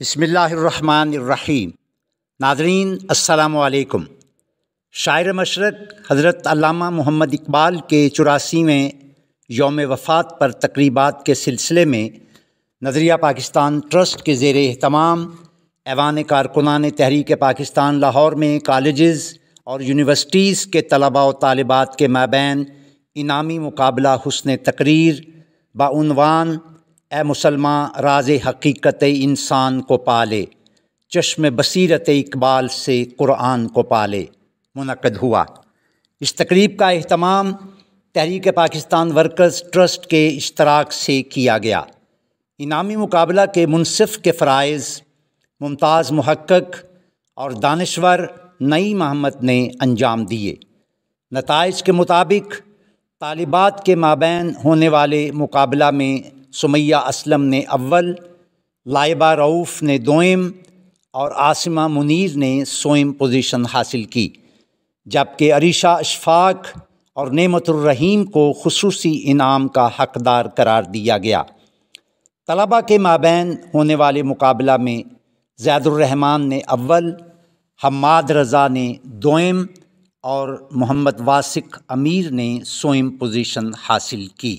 बसमीम नाजरीन असलकम शायर मशरक हज़रत अलामा मोहम्मद इकबाल के चौरासीवें योम वफ़ात पर तकरीबा के सिलसिले में नज़रिया पाकिस्तान ट्रस्ट के ज़ेर अहतमाम ऐवान कारकुनान तहरीक पाकिस्तान लाहौर में कॉलेज़ और यूनिवर्सिटीज़ के तलबा व तलबात के माबैन इनामी मुकाबला हसन तकरीर बानवान ए मुसलमान राज हकीकत इंसान को पाले चश्म बसीरत इकबाल से कुरान को पाले मुनद हुआ इस तकरीब का अहतमाम तहरीक पाकिस्तान वर्कर्स ट्रस्ट के इश्तराक से किया गया इनामी मुकाबला के मुनसिफ के फ़रज़ मुमताज़ महक्क और दानश्वर नई महमद ने अंजाम दिए नतज के मुताबिक तालिबात के माबे होने वाले मुकाबला में सुमैया असलम ने अव्वल लाइबा रऊफ़ ने दोम और आसिमा मुनीर ने सोम पोजीशन हासिल की जबकि अरीशा अशफाक और नमतरहीम को खसूस इनाम का हकदार करार दिया गया तलबा के माबैन होने वाले मुकाबला में जैदुररहमान ने अव्वल हमाद रज़ा ने दोम और मोहम्मद वासिक अमीर ने सोम पोजीशन हासिल की